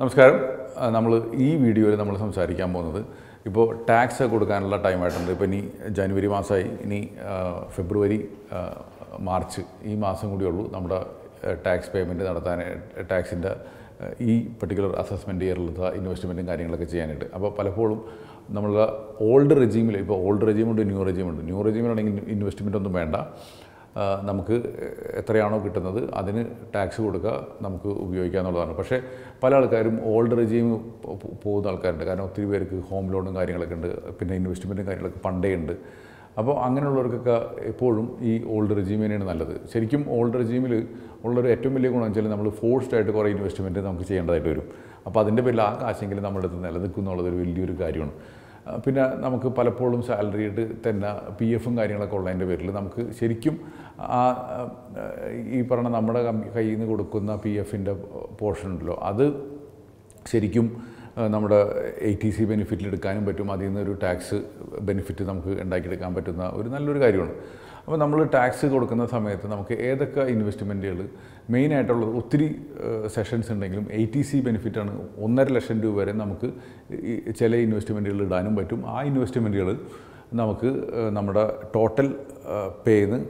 നമസ്കാരം നമ്മൾ ഈ വീഡിയോയിൽ നമ്മൾ സംസാരിക്കാൻ പോകുന്നത് ഇപ്പോൾ ടാക്സ് കൊടുക്കാനുള്ള ടൈമായിട്ടുണ്ട് ഇപ്പോൾ ഇനി ജനുവരി മാസമായി ഇനി ഫെബ്രുവരി മാർച്ച് ഈ മാസം കൂടിയുള്ളൂ നമ്മുടെ ടാക്സ് പേയ്മെൻറ്റ് നടത്താൻ ടാക്സിൻ്റെ ഈ പർട്ടിക്കുലർ അസസ്മെൻ്റ് ഇയറിലുള്ള ഇൻവെസ്റ്റ്മെൻറ്റും കാര്യങ്ങളൊക്കെ ചെയ്യാനായിട്ട് അപ്പോൾ പലപ്പോഴും നമ്മളുടെ ഓൾഡ് റെജീമിൽ ഇപ്പോൾ ഓൾഡ് റെജീമുണ്ട് ന്യൂ റെജീമുണ്ട് ന്യൂ റെജീമിലാണെങ്കിൽ ഇൻവെസ്റ്റ്മെൻ്റ് ഒന്നും വേണ്ട നമുക്ക് എത്രയാണോ കിട്ടുന്നത് അതിന് ടാക്സ് കൊടുക്കുക നമുക്ക് ഉപയോഗിക്കുക എന്നുള്ളതാണ് പക്ഷേ പല ആൾക്കാരും ഓൾഡ് റെജീം പോകുന്ന ആൾക്കാരുണ്ട് കാരണം ഒത്തിരി പേർക്ക് ഹോം ലോണും കാര്യങ്ങളൊക്കെ ഉണ്ട് പിന്നെ ഇൻവെസ്റ്റ്മെൻറ്റും കാര്യങ്ങളൊക്കെ പണ്ടേ ഉണ്ട് അപ്പോൾ അങ്ങനെയുള്ളവർക്കൊക്കെ എപ്പോഴും ഈ ഓൾഡ് റെജീമിനാണ് നല്ലത് ശരിക്കും ഓൾഡ് റെജീമിൽ ഉള്ളൊരു ഏറ്റവും വലിയ ഗുണം വെച്ചാൽ നമ്മൾ ഫോഴ്സ്ഡ് ആയിട്ട് കുറേ ഇൻവെസ്റ്റ്മെൻറ്റ് നമുക്ക് ചെയ്യേണ്ടതായിട്ട് വരും അപ്പോൾ അതിൻ്റെ പേരിൽ ആ കാശെങ്കിലും നമ്മുടെ അടുത്ത് നിലനിൽക്കും എന്നുള്ളത് ഒരു വലിയൊരു കാര്യമാണ് പിന്നെ നമുക്ക് പലപ്പോഴും സാലറിയിട്ട് തന്നെ പി എഫും കാര്യങ്ങളൊക്കെ ഉള്ളതിൻ്റെ പേരിൽ നമുക്ക് ശരിക്കും ആ ഈ പറഞ്ഞ നമ്മുടെ കയ്യിൽ നിന്ന് കൊടുക്കുന്ന പി എഫിൻ്റെ പോർഷൻ ഉണ്ടല്ലോ അത് ശരിക്കും നമ്മുടെ എ ടി സി ബെനിഫിറ്റിൽ എടുക്കാനും പറ്റും അതിൽ നിന്നൊരു ടാക്സ് ബെനിഫിറ്റ് നമുക്ക് ഉണ്ടാക്കിയെടുക്കാൻ പറ്റുന്ന ഒരു നല്ലൊരു കാര്യമാണ് അപ്പോൾ നമ്മൾ ടാക്സ് കൊടുക്കുന്ന സമയത്ത് നമുക്ക് ഏതൊക്കെ ഇൻവെസ്റ്റ്മെൻറ്റുകൾ ആയിട്ടുള്ളത് ഒത്തിരി സെഷൻസ് ഉണ്ടെങ്കിലും എ ടി സി ബെനിഫിറ്റാണ് ഒന്നര ലക്ഷം രൂപ വരെ നമുക്ക് ചില ഇൻവെസ്റ്റ്മെൻറ്റുകൾ ഇടാനും പറ്റും ആ ഇൻവെസ്റ്റ്മെൻറ്റുകൾ നമുക്ക് നമ്മുടെ ടോട്ടൽ പേന്ന്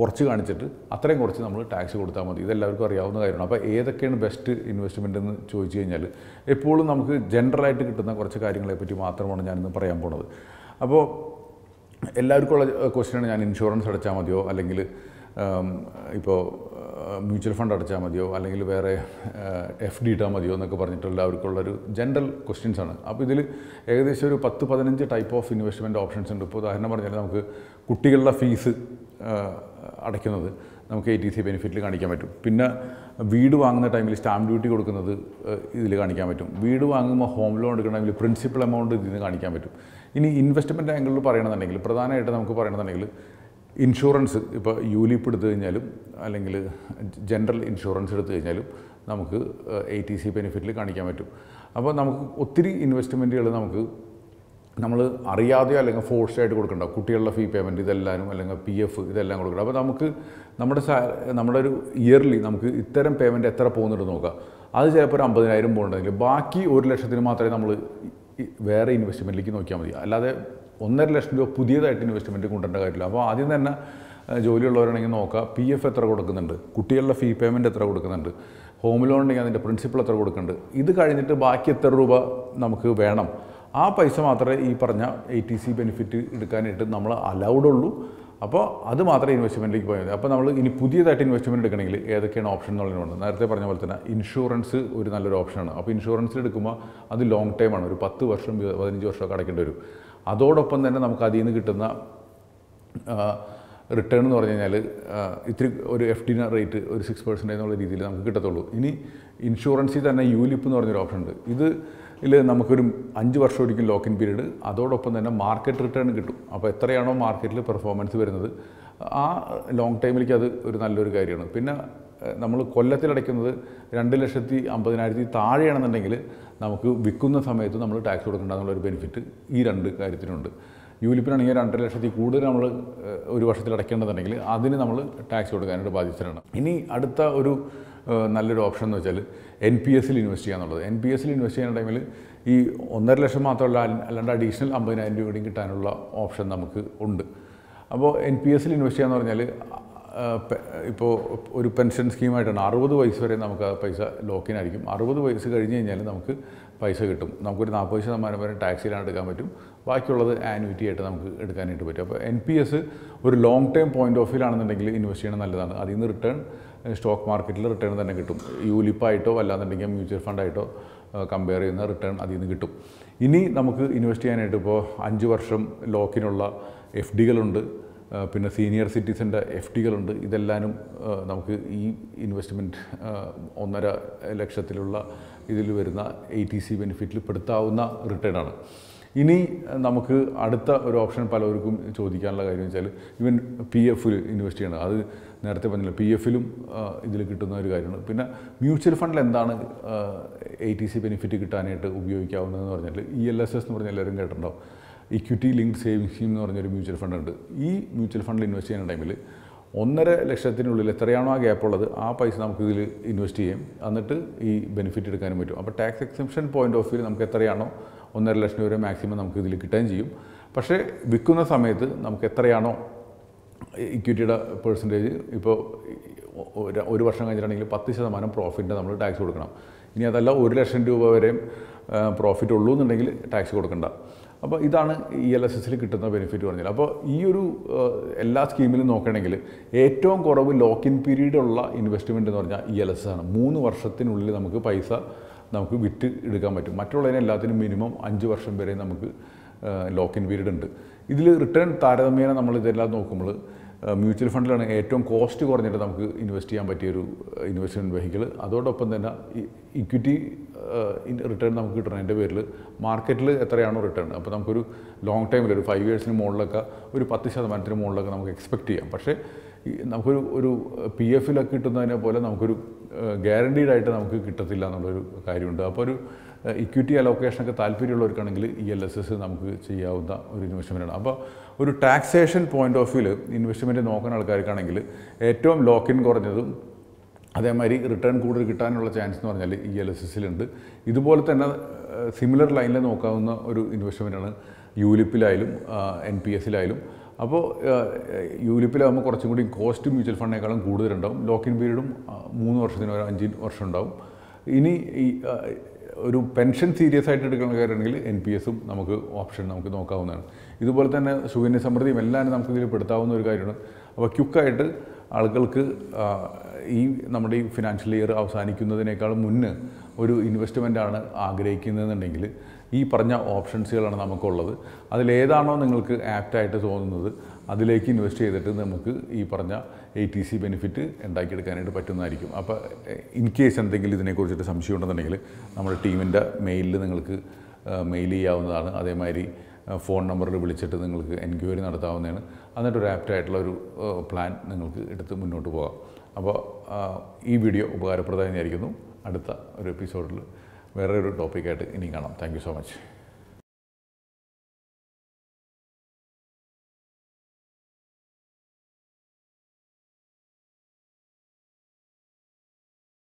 കുറച്ച് കാണിച്ചിട്ട് അത്രയും കുറച്ച് നമ്മൾ ടാക്സ് കൊടുത്താൽ മതി ഇതെല്ലാവർക്കും അറിയാവുന്ന കാര്യമാണ് അപ്പോൾ ഏതൊക്കെയാണ് ബെസ്റ്റ് ഇൻവെസ്റ്റ്മെൻ്റ് എന്ന് ചോദിച്ചു കഴിഞ്ഞാൽ എപ്പോഴും നമുക്ക് ജനറലായിട്ട് കിട്ടുന്ന കുറച്ച് കാര്യങ്ങളെപ്പറ്റി മാത്രമാണ് ഞാനിന്ന് പറയാൻ പോണത് അപ്പോൾ എല്ലാവർക്കും ഉള്ള ക്വസ്റ്റ്യനാണ് ഞാൻ ഇൻഷുറൻസ് അടച്ചാൽ മതിയോ അല്ലെങ്കിൽ ഇപ്പോൾ മ്യൂച്വൽ ഫണ്ട് അടച്ചാൽ മതിയോ അല്ലെങ്കിൽ വേറെ എഫ് ഡി ഇട്ടാൽ മതിയോ എന്നൊക്കെ പറഞ്ഞിട്ട് എല്ലാവർക്കുള്ളൊരു ജനറൽ ക്വസ്റ്റ്യൻസ് ആണ് അപ്പോൾ ഇതിൽ ഏകദേശം ഒരു പത്ത് പതിനഞ്ച് ടൈപ്പ് ഓഫ് ഇൻവെസ്റ്റ്മെൻറ്റ് ഓപ്ഷൻസ് ഉണ്ട് ഇപ്പോൾ ഉദാഹരണം പറഞ്ഞാൽ നമുക്ക് കുട്ടികളുടെ ഫീസ് അടയ്ക്കുന്നത് നമുക്ക് എ ടി സി ബെനിഫിറ്റിൽ കാണിക്കാൻ പറ്റും പിന്നെ വീട് വാങ്ങുന്ന ടൈമിൽ സ്റ്റാമ്പ് ഡ്യൂട്ടി കൊടുക്കുന്നത് ഇതിൽ കാണിക്കാൻ പറ്റും വീട് വാങ്ങുമ്പോൾ ഹോം ലോൺ എടുക്കുന്ന ടൈമിൽ പ്രിൻസിപ്പൽ എമൗണ്ട് ഇതിൽ നിന്ന് കാണിക്കാൻ പറ്റും ഇനി ഇൻവെസ്റ്റ്മെൻറ്റ് ആംഗിളിൽ പറയണമെന്നുണ്ടെങ്കിൽ പ്രധാനമായിട്ട് നമുക്ക് പറയണമെന്നുണ്ടെങ്കിൽ ഇൻഷുറൻസ് ഇപ്പോൾ യൂലിപ്പ് എടുത്തു കഴിഞ്ഞാലും അല്ലെങ്കിൽ ജനറൽ ഇൻഷുറൻസ് എടുത്തു കഴിഞ്ഞാലും നമുക്ക് എ ടി സി ബെനിഫിറ്റിൽ കാണിക്കാൻ പറ്റും അപ്പോൾ നമുക്ക് ഒത്തിരി ഇൻവെസ്റ്റ്മെൻറ്റുകൾ നമുക്ക് നമ്മൾ അറിയാതെയോ അല്ലെങ്കിൽ ഫോഴ്സ് ആയിട്ട് കൊടുക്കണ്ട കുട്ടികളുടെ ഫീ പേയ്മെൻറ്റ് ഇതെല്ലാവരും അല്ലെങ്കിൽ പി എഫ് ഇതെല്ലാം കൊടുക്കണം അപ്പോൾ നമുക്ക് നമ്മുടെ നമ്മുടെ ഒരു ഇയർലി നമുക്ക് ഇത്തരം പേയ്മെൻറ്റ് എത്ര പോകുന്നുണ്ട് നോക്കുക അത് ചിലപ്പോൾ ഒരു അമ്പതിനായിരം പോകുന്നുണ്ടെങ്കിൽ ബാക്കി ഒരു ലക്ഷത്തിന് മാത്രമേ നമ്മൾ വേറെ ഇൻവെസ്റ്റ്മെൻറ്റിലേക്ക് നോക്കിയാൽ മതി അല്ലാതെ ഒന്നര ലക്ഷം രൂപ പുതിയതായിട്ട് ഇൻവെസ്റ്റ്മെൻറ്റ് കൊണ്ടുവരേണ്ട കാര്യമില്ല അപ്പോൾ ആദ്യം തന്നെ ജോലിയുള്ളവരാണെങ്കിൽ നോക്കുക പി എഫ് എത്ര കൊടുക്കുന്നുണ്ട് കുട്ടികളുടെ ഫീ പേയ്മെൻറ്റ് എത്ര കൊടുക്കുന്നുണ്ട് ഹോം ലോൺ ഉണ്ടെങ്കിൽ അതിൻ്റെ പ്രിൻസിപ്പൾ എത്ര കൊടുക്കുന്നുണ്ട് ഇത് കഴിഞ്ഞിട്ട് ബാക്കി എത്ര രൂപ നമുക്ക് വേണം ആ പൈസ മാത്രമേ ഈ പറഞ്ഞ എ ടി സി ബെനിഫിറ്റ് എടുക്കാനായിട്ട് നമ്മൾ അലൗഡ് ഉള്ളൂ അപ്പോൾ അത് മാത്രമേ ഇൻവെസ്റ്റ്മെൻറ്റിലേക്ക് പോയാൽ അപ്പോൾ നമ്മൾ ഇനി പുതിയതായിട്ട് ഇൻവെസ്റ്റ്മെൻറ്റ് എടുക്കണമെങ്കിൽ ഏതൊക്കെയാണ് ഓപ്ഷൻ എന്നുള്ളതിനുണ്ട് നേരത്തെ പറഞ്ഞ പോലെ തന്നെ ഇൻഷുറൻസ് ഒരു നല്ലൊരു ഓപ്ഷനാണ് അപ്പോൾ ഇൻഷുറൻസിൽ എടുക്കുമ്പോൾ അത് ലോങ് ടൈമാണ് ഒരു പത്ത് വർഷം പതിനഞ്ച് വർഷമൊക്കെ അടയ്ക്കേണ്ടി വരും അതോടൊപ്പം തന്നെ നമുക്ക് അതിൽ നിന്ന് കിട്ടുന്ന റിട്ടേൺ എന്ന് പറഞ്ഞു കഴിഞ്ഞാൽ ഇത്തിരി ഒരു എഫ് ഡി റേറ്റ് ഒരു സിക്സ് പെർസെൻറ്റേജ് എന്നുള്ള രീതിയിൽ നമുക്ക് കിട്ടത്തുള്ളൂ ഇനി ഇൻഷുറൻസിൽ തന്നെ യൂലിപ്പ് എന്ന് പറഞ്ഞൊരു ഓപ്ഷൻ ഉണ്ട് ഇത് ഇതിൽ നമുക്കൊരു അഞ്ച് വർഷം ഒരിക്കൽ ലോക്കിൻ പീരീഡ് അതോടൊപ്പം തന്നെ മാർക്കറ്റ് റിട്ടേൺ കിട്ടും അപ്പോൾ എത്രയാണോ മാർക്കറ്റിൽ പെർഫോമൻസ് വരുന്നത് ആ ലോങ് ടൈമിലേക്ക് അത് ഒരു നല്ലൊരു കാര്യമാണ് പിന്നെ നമ്മൾ അടയ്ക്കുന്നത് രണ്ട് ലക്ഷത്തി അമ്പതിനായിരത്തി താഴെയാണെന്നുണ്ടെങ്കിൽ നമുക്ക് വിൽക്കുന്ന സമയത്ത് നമ്മൾ ടാക്സ് കൊടുക്കേണ്ട എന്നുള്ളൊരു ബെനിഫിറ്റ് ഈ രണ്ട് കാര്യത്തിനുണ്ട് യൂലിപ്പിനാണെങ്കിൽ രണ്ടര ലക്ഷത്തിൽ കൂടുതൽ നമ്മൾ ഒരു വർഷത്തിൽ അടയ്ക്കേണ്ടതുണ്ടെങ്കിൽ അതിന് നമ്മൾ ടാക്സ് കൊടുക്കാനായിട്ട് ബാധ്യസ്ഥരാണ് ഇനി അടുത്ത ഒരു നല്ലൊരു ഓപ്ഷൻ എന്ന് വെച്ചാൽ എൻ പി എസിൽ ഇൻവെസ്റ്റ് ചെയ്യാന്നുള്ളത് എൻ പി എസിൽ ഇൻവെസ്റ്റ് ചെയ്യുന്ന ടൈമിൽ ഈ ഒന്നര ലക്ഷം മാത്രമല്ല അല്ലാണ്ട് അഡീഷണൽ അമ്പതിനായിരം രൂപയും കിട്ടാനുള്ള ഓപ്ഷൻ നമുക്ക് ഉണ്ട് അപ്പോൾ എൻ പി എസിൽ ഇൻവെസ്റ്റ് ചെയ്യാന്ന് പറഞ്ഞാൽ ഇപ്പോൾ ഒരു പെൻഷൻ സ്കീമായിട്ടാണ് അറുപത് വയസ്സ് വരെ നമുക്ക് ആ പൈസ ലോക്കിനായിരിക്കും അറുപത് വയസ്സ് കഴിഞ്ഞ് കഴിഞ്ഞാൽ നമുക്ക് പൈസ കിട്ടും നമുക്കൊരു നാൽപ്പത് ശതമാനം വരെ ടാക്സിലാണ് എടുക്കാൻ പറ്റും ബാക്കിയുള്ളത് ആനുവിറ്റി ആയിട്ട് നമുക്ക് എടുക്കാനായിട്ട് പറ്റും അപ്പോൾ എൻ പി എസ് ഒരു ലോങ് ടേം പോയിന്റ് ഓഫ് വ്യൂലാണെന്നുണ്ടെങ്കിൽ ഇൻവെസ്റ്റ് ചെയ്യണം നല്ലതാണ് അതിൽ നിന്ന് റിട്ടേൺ സ്റ്റോക്ക് മാർക്കറ്റിൽ റിട്ടേൺ തന്നെ കിട്ടും യൂലിപ്പായിട്ടോ അല്ലാന്നുണ്ടെങ്കിൽ മ്യൂച്വൽ ഫണ്ടായിട്ടോ കമ്പയർ ചെയ്യുന്ന റിട്ടേൺ അതിൽ നിന്ന് കിട്ടും ഇനി നമുക്ക് ഇൻവെസ്റ്റ് ചെയ്യാനായിട്ട് ഇപ്പോൾ അഞ്ച് വർഷം ലോക്കിനുള്ള എഫ് ഡികളുണ്ട് പിന്നെ സീനിയർ സിറ്റിസൻ്റെ എഫ് ഡികളുണ്ട് ഇതെല്ലാനും നമുക്ക് ഈ ഇൻവെസ്റ്റ്മെൻറ്റ് ഒന്നര ലക്ഷത്തിലുള്ള ഇതിൽ വരുന്ന എ ടി സി ബെനിഫിറ്റിൽ പെടുത്താവുന്ന ആണ് ഇനി നമുക്ക് അടുത്ത ഒരു ഓപ്ഷൻ പലവർക്കും ചോദിക്കാനുള്ള കാര്യം വെച്ചാൽ ഇവൻ പി എഫിൽ ഇൻവെസ്റ്റ് ചെയ്യണം അത് നേരത്തെ പറഞ്ഞില്ല പി എഫിലും ഇതിൽ കിട്ടുന്ന ഒരു കാര്യമാണ് പിന്നെ മ്യൂച്വൽ ഫണ്ടിൽ എന്താണ് എ ടി സി ബെനിഫിറ്റ് കിട്ടാനായിട്ട് ഉപയോഗിക്കാവുന്നതെന്ന് പറഞ്ഞാൽ ഇ എൽ എസ് എസ് എന്ന് പറഞ്ഞാൽ എല്ലാവരും കേട്ടിട്ടുണ്ടാവും ഇക്വിറ്റി ലിങ്ക്ഡ് സേവിങ് സ്കീം എന്ന് പറഞ്ഞൊരു മ്യൂച്വൽ ഫണ്ട് ഉണ്ട് ഈ മ്യൂച്വൽ ഫണ്ടിൽ ഇൻവെസ്റ്റ് ചെയ്യുന്ന ടൈമിൽ ഒന്നര ലക്ഷത്തിനുള്ളിൽ എത്രയാണോ ആ ഗ്യാപ്പ് ഉള്ളത് ആ പൈസ നമുക്ക് ഇതിൽ ഇൻവെസ്റ്റ് ചെയ്യാം എന്നിട്ട് ഈ ബെനിഫിറ്റ് എടുക്കാനും പറ്റും അപ്പോൾ tax exception point of view നമുക്ക് എത്രയാണോ ഒന്നര ലക്ഷം രൂപ മാക്സിമം നമുക്ക് ഇതിൽ കിട്ടുകയും ചെയ്യും പക്ഷേ വിൽക്കുന്ന സമയത്ത് നമുക്ക് എത്രയാണോ ഇക്വിറ്റിയുടെ പെർസെൻറ്റേജ് ഇപ്പോൾ ഒരു വർഷം കഴിഞ്ഞിട്ടുണ്ടെങ്കിൽ പത്ത് ശതമാനം പ്രോഫിറ്റിൻ്റെ നമ്മൾ ടാക്സ് കൊടുക്കണം ഇനി അതല്ല ഒരു ലക്ഷം രൂപ വരെയും പ്രോഫിറ്റ് ഉള്ളൂ എന്നുണ്ടെങ്കിൽ ടാക്സ് കൊടുക്കണ്ട അപ്പോൾ ഇതാണ് ഇ എൽ എസ് എസിൽ കിട്ടുന്ന ബെനിഫിറ്റ് പറഞ്ഞാൽ അപ്പോൾ ഈ ഒരു എല്ലാ സ്കീമിലും നോക്കുകയാണെങ്കിൽ ഏറ്റവും കുറവ് ലോക്ക് ഇൻ പീരീഡ് ഉള്ള ഇൻവെസ്റ്റ്മെൻറ്റ് എന്ന് പറഞ്ഞാൽ ഇ എൽ എസ് എസ് ആണ് മൂന്ന് വർഷത്തിനുള്ളിൽ നമുക്ക് പൈസ നമുക്ക് വിറ്റ് എടുക്കാൻ പറ്റും മറ്റുള്ളതിന് എല്ലാത്തിനും മിനിമം അഞ്ച് വർഷം വരെ നമുക്ക് ലോക്ക് ഇൻ പീരീഡ് ഉണ്ട് ഇതിൽ റിട്ടേൺ താരതമ്യേന നമ്മൾ ഇതെല്ലാം നോക്കുമ്പോൾ മ്യൂച്വൽ ഫണ്ടിലാണ് ഏറ്റവും കോസ്റ്റ് കുറഞ്ഞിട്ട് നമുക്ക് ഇൻവെസ്റ്റ് ചെയ്യാൻ പറ്റിയൊരു ഇൻവെസ്റ്റ്മെൻറ്റ് വെഹിക്കിൾ അതോടൊപ്പം തന്നെ ഇക്വിറ്റി റിട്ടേൺ നമുക്ക് കിട്ടണതിൻ്റെ പേരിൽ മാർക്കറ്റിൽ എത്രയാണോ റിട്ടേൺ അപ്പോൾ നമുക്കൊരു ലോങ് ടൈമിൽ ഒരു ഫൈവ് ഇയേഴ്സിന് മുകളിലൊക്കെ ഒരു പത്ത് ശതമാനത്തിന് മുകളിലൊക്കെ നമുക്ക് എക്സ്പെക്റ്റ് ചെയ്യാം പക്ഷേ നമുക്കൊരു ഒരു പി എഫിലൊക്കെ കിട്ടുന്നതിനെ പോലെ നമുക്കൊരു ഗ്യാരണ്ടീഡ് ആയിട്ട് നമുക്ക് കിട്ടത്തില്ല എന്നുള്ളൊരു കാര്യമുണ്ട് അപ്പോൾ ഒരു ഇക്വിറ്റി അലോക്കേഷനൊക്കെ താല്പര്യമുള്ളവർക്കാണെങ്കിൽ ഇ എൽ എസ് എസ് നമുക്ക് ചെയ്യാവുന്ന ഒരു ആണ് അപ്പോൾ ഒരു taxation point of view investment നോക്കുന്ന ആൾക്കാർക്കാണെങ്കിൽ ഏറ്റവും ലോക്കിൻ കുറഞ്ഞതും അതേമാതിരി റിട്ടേൺ കൂടുതൽ കിട്ടാനുള്ള ചാൻസ് എന്ന് പറഞ്ഞാൽ ഇ e എൽ എസ് എസിലുണ്ട് ഇതുപോലെ തന്നെ സിമിലർ ലൈനിൽ നോക്കാവുന്ന ഒരു ഇൻവെസ്റ്റ്മെൻറ്റാണ് യൂലിപ്പിലായാലും എൻ പി എസിലായാലും അപ്പോൾ യൂലിപ്പിലാകുമ്പോൾ കുറച്ചും കൂടി കോസ്റ്റ് മ്യൂച്വൽ ഫണ്ടിനേക്കാളും കൂടുതലുണ്ടാവും ലോക്കിൻ പീരീഡും മൂന്ന് വർഷത്തിന് ഒരു അഞ്ച് വർഷം ഉണ്ടാവും ഇനി ഈ ഒരു പെൻഷൻ സീരിയസ് ആയിട്ട് എടുക്കുന്ന കാര്യമാണെങ്കിൽ എൻ പി എസും നമുക്ക് ഓപ്ഷൻ നമുക്ക് നോക്കാവുന്നതാണ് ഇതുപോലെ തന്നെ സുകന്യ സമൃദ്ധിയും എല്ലാം നമുക്ക് ഇതിൽ പെടുത്താവുന്ന ഒരു കാര്യമാണ് അപ്പോൾ ക്യുക്കായിട്ട് ആളുകൾക്ക് ഈ നമ്മുടെ ഈ ഫിനാൻഷ്യൽ ഇയർ അവസാനിക്കുന്നതിനേക്കാൾ മുന്ന് ഒരു ഇൻവെസ്റ്റ്മെൻറ്റാണ് ആഗ്രഹിക്കുന്നതെന്നുണ്ടെങ്കിൽ ഈ പറഞ്ഞ ഓപ്ഷൻസുകളാണ് നമുക്കുള്ളത് അതിലേതാണോ നിങ്ങൾക്ക് ആപ്റ്റായിട്ട് തോന്നുന്നത് അതിലേക്ക് ഇൻവെസ്റ്റ് ചെയ്തിട്ട് നമുക്ക് ഈ പറഞ്ഞ എ ടി സി ബെനിഫിറ്റ് ഉണ്ടാക്കിയെടുക്കാനായിട്ട് പറ്റുന്നതായിരിക്കും അപ്പോൾ ഇൻ കേസ് എന്തെങ്കിലും ഇതിനെക്കുറിച്ചിട്ട് സംശയം ഉണ്ടെന്നുണ്ടെങ്കിൽ നമ്മുടെ ടീമിൻ്റെ മെയിലിൽ നിങ്ങൾക്ക് മെയിൽ ചെയ്യാവുന്നതാണ് അതേമാതിരി ഫോൺ നമ്പറിൽ വിളിച്ചിട്ട് നിങ്ങൾക്ക് എൻക്വയറി നടത്താവുന്നതാണ് എന്നിട്ട് ഒരു ആപ്റ്റ് ആയിട്ടുള്ള ഒരു പ്ലാൻ നിങ്ങൾക്ക് എടുത്ത് മുന്നോട്ട് പോകാം അപ്പോൾ ഈ വീഡിയോ ഉപകാരപ്രദമായിരിക്കുന്നു അടുത്ത ഒരു എപ്പിസോഡിൽ വേറെ ഒരു ടോപ്പിക്കായിട്ട് ഇനി കാണാം താങ്ക് സോ മച്ച്